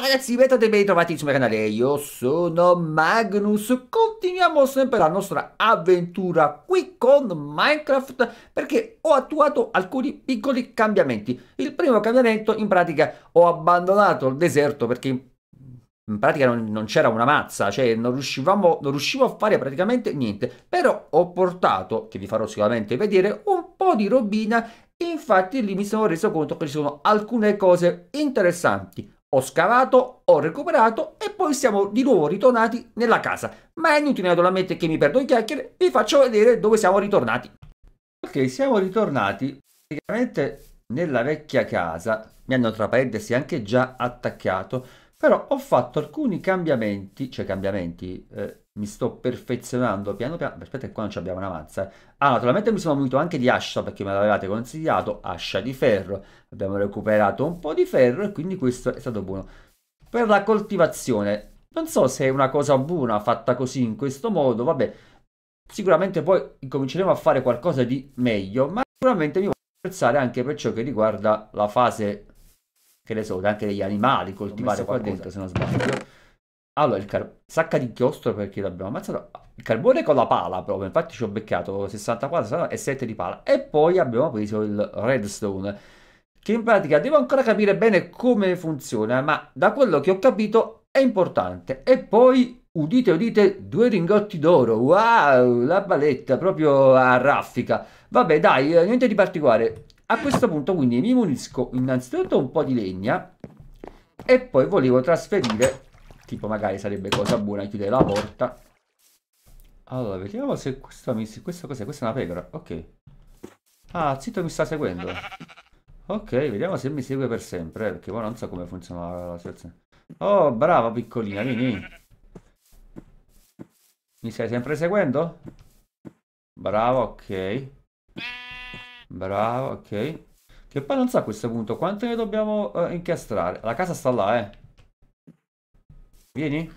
Ciao ragazzi, bentornati e sul mio canale, io sono Magnus, continuiamo sempre la nostra avventura qui con Minecraft perché ho attuato alcuni piccoli cambiamenti. Il primo cambiamento, in pratica, ho abbandonato il deserto perché in pratica non, non c'era una mazza, cioè non, riuscivamo, non riuscivo a fare praticamente niente, però ho portato, che vi farò sicuramente vedere, un po' di robina Infatti lì mi sono reso conto che ci sono alcune cose interessanti ho scavato, ho recuperato e poi siamo di nuovo ritornati nella casa. Ma è inutile naturalmente che mi perdo in chiacchiere, vi faccio vedere dove siamo ritornati. Ok, siamo ritornati praticamente nella vecchia casa, mi hanno tra parentesi anche già attaccato, però ho fatto alcuni cambiamenti, cioè cambiamenti, eh, mi sto perfezionando piano piano, aspetta che qua non abbiamo una mazza. Eh. Ah, naturalmente mi sono munito anche di ascia perché me l'avevate consigliato, ascia di ferro, abbiamo recuperato un po' di ferro e quindi questo è stato buono. Per la coltivazione, non so se è una cosa buona fatta così in questo modo, vabbè, sicuramente poi cominceremo a fare qualcosa di meglio, ma sicuramente mi voglio apprezzare anche per ciò che riguarda la fase che ne so, anche degli animali, coltivare qua qualcosa. dentro se non sbaglio. Allora, il car- sacca di inchiostro perché l'abbiamo ammazzato. Il carbone con la pala proprio, infatti ci ho beccato 64 e 7 di pala. E poi abbiamo preso il redstone, che in pratica devo ancora capire bene come funziona, ma da quello che ho capito è importante. E poi, udite, udite, due ringotti d'oro. Wow, la baletta proprio a raffica. Vabbè, dai, eh, niente di particolare. A questo punto quindi mi munisco innanzitutto un po' di legna e poi volevo trasferire, tipo magari sarebbe cosa buona chiudere la porta. Allora, vediamo se questa, questa cos'è, questa è una pecora, ok. Ah, zitto mi sta seguendo. Ok, vediamo se mi segue per sempre, eh, perché poi non so come funziona la situazione. Oh, brava piccolina, vieni. Mi stai sempre seguendo? Bravo, ok. Bravo, ok. Che poi non so a questo punto quante ne dobbiamo eh, incastrare. La casa sta là, eh. Vieni.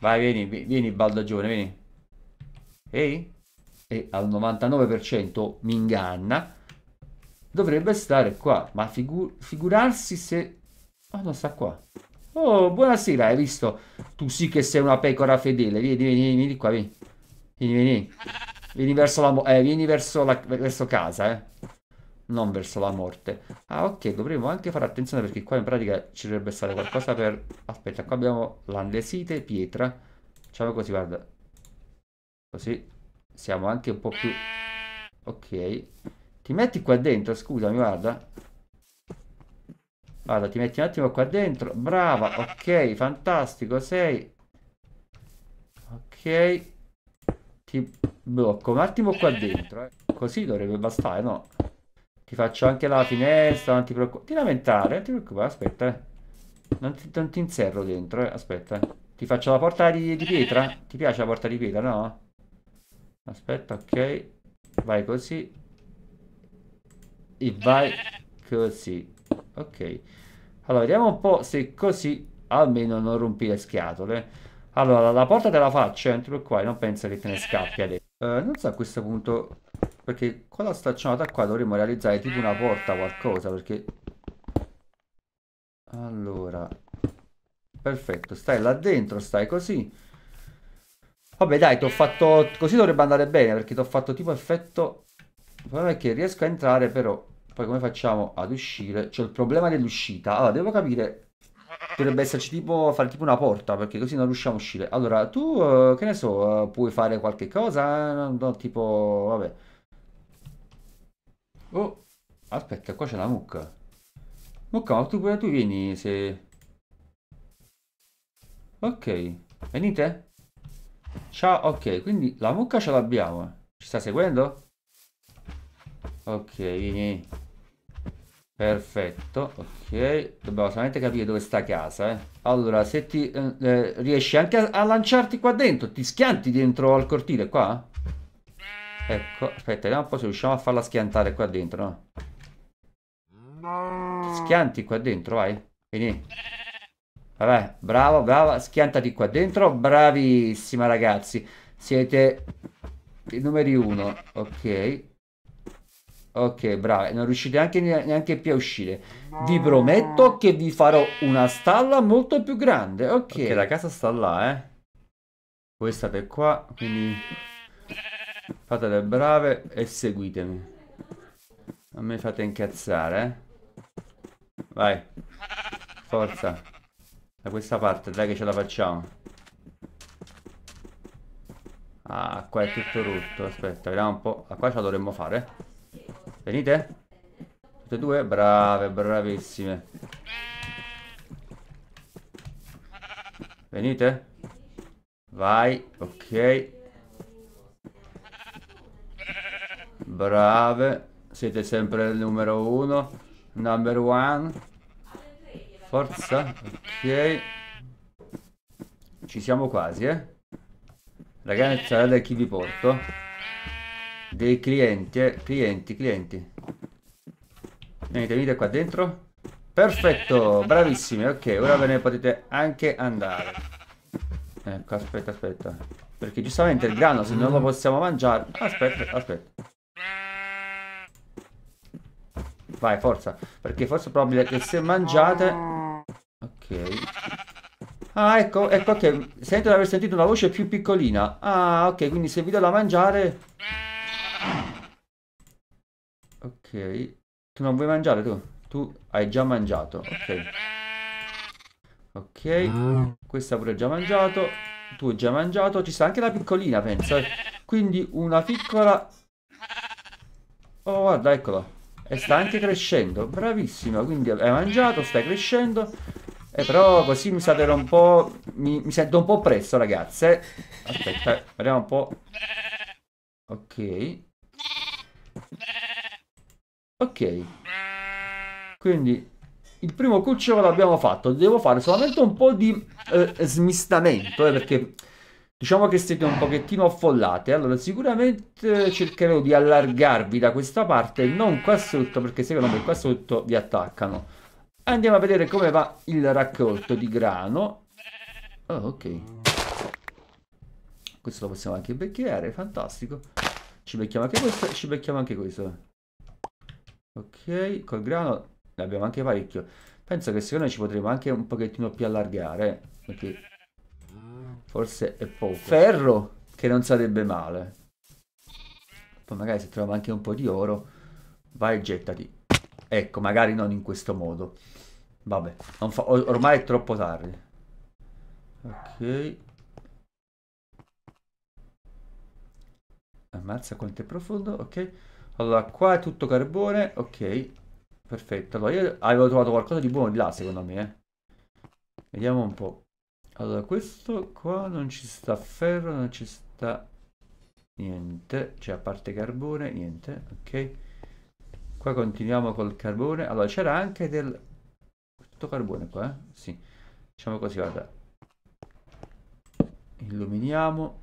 Vai, vieni, vieni, baldagione, vieni. Ehi? E al 99% mi inganna. Dovrebbe stare qua, ma figu figurarsi se... Oh, non sta qua. Oh, buonasera, hai visto? Tu sì che sei una pecora fedele. Vieni, vieni, vieni di qua, vieni. Vieni, vieni. Vieni verso la... Eh, vieni verso, la... verso casa, eh non verso la morte. Ah, ok, dovremmo anche fare attenzione perché qua in pratica ci dovrebbe stare qualcosa per... Aspetta, qua abbiamo l'andesite, pietra. Facciamo così, guarda. Così siamo anche un po' più... Ok. Ti metti qua dentro, scusami, guarda. Guarda, ti metti un attimo qua dentro. Brava, ok, fantastico, sei. Ok. Ti blocco un attimo qua dentro, eh. Così dovrebbe bastare, no? Ti faccio anche la finestra, non ti preoccupare. Ti lamentare, non ti preoccupare, aspetta. Eh. Non, ti, non ti inserro dentro, eh. aspetta. Eh. Ti faccio la porta di, di, pietra? Ti piace la porta di pietra, no? Aspetta, ok. Vai così. E vai così. Ok. Allora, vediamo un po' se così almeno non rompi le scatole. Allora, la porta te la faccio, eh, non non pensa che te ne scappi adesso. Eh, non so a questo punto perché con la staccionata qua dovremmo realizzare tipo una porta qualcosa, perché... Allora... Perfetto, stai là dentro, stai così. Vabbè dai, ti ho fatto... Così dovrebbe andare bene, perché ti ho fatto tipo effetto... Il problema è che riesco a entrare, però... Poi come facciamo ad uscire? C'è il problema dell'uscita. Allora, devo capire dovrebbe esserci tipo fare tipo una porta perché così non riusciamo a uscire allora tu uh, che ne so uh, puoi fare qualche cosa no, no, tipo vabbè Oh, aspetta, qua c'è la mucca. Mucca, ma tu pure tu vieni se... Ok, venite? Ciao, ok, quindi la mucca ce l'abbiamo. Ci sta seguendo? Ok, vieni. Perfetto, ok. Dobbiamo solamente capire dove sta casa, eh. Allora, se ti eh, eh riesci anche a, a lanciarti qua dentro, ti schianti dentro al cortile qua? Ecco, aspetta, vediamo un po' se riusciamo a farla schiantare qua dentro, no? Schianti qua dentro, vai. Vieni. Vabbè, bravo, brava, schiantati qua dentro. Bravissima, ragazzi. Siete i numeri uno. Ok. Ok, bravo. Non riuscite neanche, neanche più a uscire. Vi prometto che vi farò una stalla molto più grande. Ok. okay la casa sta là, eh. Voi state qua, quindi... Fate le brave e seguitemi. Non mi fate incazzare, eh? Vai. Forza. Da questa parte, dai che ce la facciamo. Ah, qua è tutto rotto. Aspetta, vediamo un po'. Ah, qua ce la dovremmo fare. Venite. Tutte e due? Brave, bravissime. Venite. Vai, ok. Brave. Siete sempre il numero uno. Number one. Forza. Ok. Ci siamo quasi, eh. Ragazzi, sarà da chi vi porto. Dei clienti, eh. Clienti, clienti. Venite, venite qua dentro. Perfetto, bravissimi. Ok, ora ve ne potete anche andare. Ecco, aspetta, aspetta. Perché giustamente il grano, se non lo possiamo mangiare... Aspetta, aspetta. Vai, forza. Perché forse è probabile che se mangiate... Ok. Ah, ecco, ecco che sento di aver sentito una voce più piccolina. Ah, ok, quindi se vi do da mangiare... Ok. Tu non vuoi mangiare, tu? Tu hai già mangiato, ok. Ok, questa pure già mangiato. Tu hai già mangiato. Ci sta anche la piccolina, penso. Eh. Quindi una piccola... Oh, guarda, eccola e sta anche crescendo, bravissima, quindi hai mangiato, stai crescendo, e però così mi state un po', mi, mi sento un po' presso ragazze, aspetta, vediamo un po', ok, ok, quindi il primo cucciolo l'abbiamo fatto, devo fare solamente un po' di eh, smistamento, eh, perché Diciamo che siete un pochettino affollate, allora sicuramente cercherò di allargarvi da questa parte, non qua sotto, perché secondo me qua sotto vi attaccano. Andiamo a vedere come va il raccolto di grano. Oh, ok. Questo lo possiamo anche becchiare, fantastico. Ci becchiamo anche questo e ci becchiamo anche questo. Ok, col grano ne abbiamo anche parecchio. Penso che secondo me ci potremo anche un pochettino più allargare, Ok. Forse è poco. Ferro, che non sarebbe male. Poi magari se troviamo anche un po' di oro, vai e gettati. Ecco, magari non in questo modo. Vabbè, fa... Or ormai è troppo tardi. Ok. Ammazza quanto è profondo, ok. Allora, qua è tutto carbone, ok. Perfetto, allora io avevo trovato qualcosa di buono di là, secondo me. Eh. Vediamo un po'. Allora, questo qua non ci sta ferro, non ci sta niente, cioè a parte carbone, niente, ok? Qua continuiamo col carbone, allora c'era anche del... tutto carbone qua, eh? Sì, Facciamo così, guarda. Illuminiamo.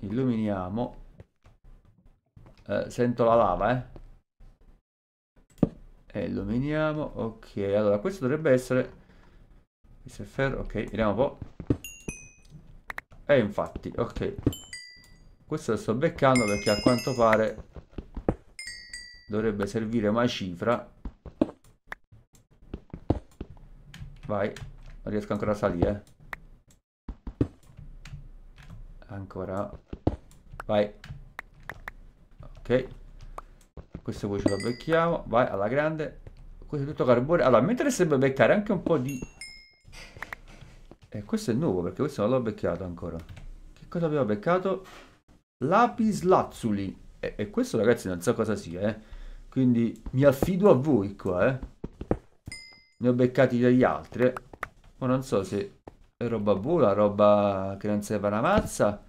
Illuminiamo. Eh, sento la lava, eh? e lo miniamo ok allora questo dovrebbe essere questo è ferro ok vediamo un po' e infatti ok questo lo sto beccando perché a quanto pare dovrebbe servire una cifra vai non riesco ancora a salire eh. ancora vai ok questo poi ce lo becchiamo vai alla grande questo è tutto carbone allora mi interesserebbe beccare anche un po' di e eh, questo è nuovo perché questo non l'ho becchiato ancora che cosa abbiamo beccato lapislazzuli e, e questo ragazzi non so cosa sia eh. quindi mi affido a voi qua eh. ne ho beccati degli altri eh. ma non so se è roba buona roba che non serve una mazza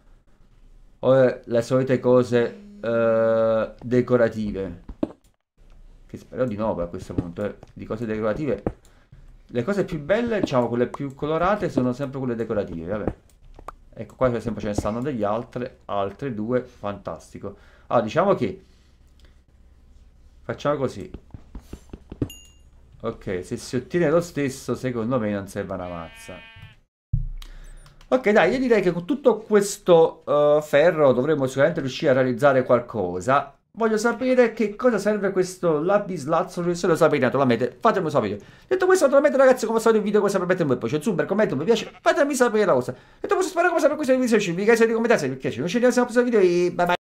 o le solite cose eh, decorative che spero di no a questo punto, eh, di cose decorative. Le cose più belle, diciamo, quelle più colorate sono sempre quelle decorative, vabbè. Ecco, qua per esempio ce ne stanno degli altri, altre due, fantastico. Allora, ah, diciamo che facciamo così. Ok, se si ottiene lo stesso, secondo me non serve una mazza. Ok, dai, io direi che con tutto questo uh, ferro dovremmo sicuramente riuscire a realizzare qualcosa Voglio sapere che cosa serve questo lapislazzo. Se lo sapete, naturalmente, fatemelo sapere. Detto questo, naturalmente, ragazzi, come solito il video, cosa permette un po' c'è Zoomer, commento, mi piace, fatemi sapere la cosa. Detto questo, spero come sempre questo video, se vi piace, se vi commentate, se vi piace, non ci vediamo al prossimo video e bye bye.